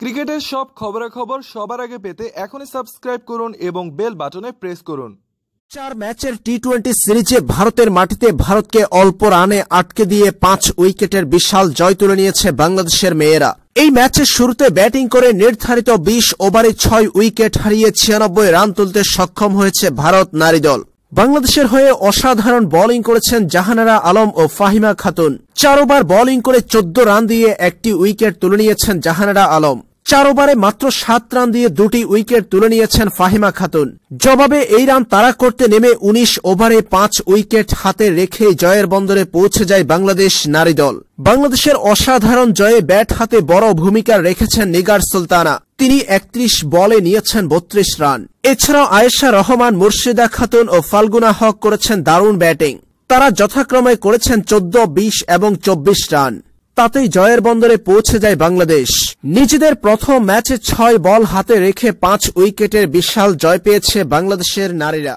ক্রিকেটের সব খবরাখবর সবার আগে পেতে এখনই সাবস্ক্রাইব করুন এবং বেল বাটনে প্রেস করুন চার ম্যাচের টি টোয়েন্টি সিরিজে ভারতের মাটিতে ভারতকে অল্প রানে আটকে দিয়ে পাঁচ উইকেটের বিশাল জয় তুলে নিয়েছে বাংলাদেশের মেয়েরা এই ম্যাচের শুরুতে ব্যাটিং করে নির্ধারিত বিশ ওভারে ছয় উইকেট হারিয়ে ছিয়ানব্বই রান তুলতে সক্ষম হয়েছে ভারত নারী দল বাংলাদেশের হয়ে অসাধারণ বোলিং করেছেন জাহানারা আলম ও ফাহিমা খাতুন চার ওভার বোলিং করে চোদ্দ রান দিয়ে একটি উইকেট তুলে নিয়েছেন জাহানারা আলম চার ওভারে মাত্র সাত রান দিয়ে দুটি উইকেট তুলে নিয়েছেন ফাহিমা খাতুন জবাবে এই রান তারা করতে নেমে ১৯ ওভারে পাঁচ উইকেট হাতে রেখে জয়ের বন্দরে পৌঁছে যায় বাংলাদেশ নারী দল বাংলাদেশের অসাধারণ জয়ে ব্যাট হাতে বড় ভূমিকা রেখেছেন নিগার সুলতানা তিনি একত্রিশ বলে নিয়েছেন বত্রিশ রান এছাড়াও আয়েশা রহমান মুর্শিদা খাতুন ও ফাল্গুনা হক করেছেন দারুণ ব্যাটিং তারা যথাক্রমে করেছেন চোদ্দ বিশ এবং চব্বিশ রান তাতেই জয়ের বন্দরে পৌঁছে যায় বাংলাদেশ নিজেদের প্রথম ম্যাচে ছয় বল হাতে রেখে পাঁচ উইকেটের বিশাল জয় পেয়েছে বাংলাদেশের নারীরা